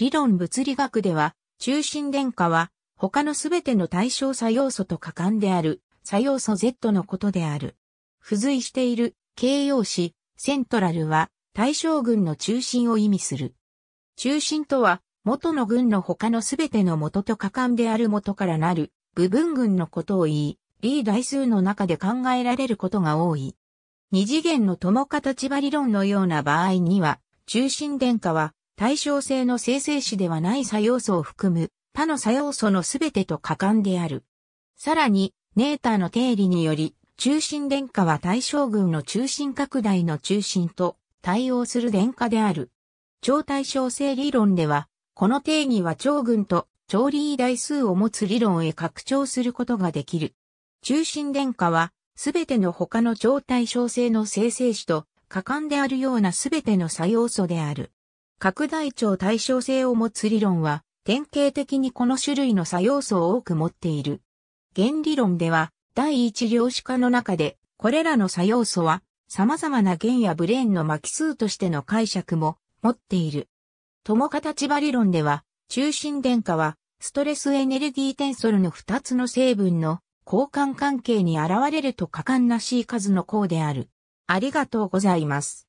理論物理学では、中心電荷は、他のすべての対象作用素と可感である、作用素 Z のことである。付随している形容詞、セントラルは、対象群の中心を意味する。中心とは、元の群の他のすべての元と可感である元からなる部分群のことを言い、リー代数の中で考えられることが多い。二次元の友形千理論のような場合には、中心電荷は対称性の生成子ではない作用素を含む他の作用素のすべてと果敢である。さらに、ネーターの定理により、中心電荷は対象群の中心拡大の中心と対応する電荷である。超対称性理論では、この定義は超群と調理台数を持つ理論へ拡張することができる。中心電荷は、すべての他の超対称性の生成子と、可感であるようなすべての作用素である。拡大長対称性を持つ理論は、典型的にこの種類の作用素を多く持っている。原理論では、第一量子化の中で、これらの作用素は、様々な弦やブレーンの巻数としての解釈も持っている。友形千葉理論では、中心電荷は、ストレスエネルギーテンソルの2つの成分の交換関係に現れると果敢らしい数の項である。ありがとうございます。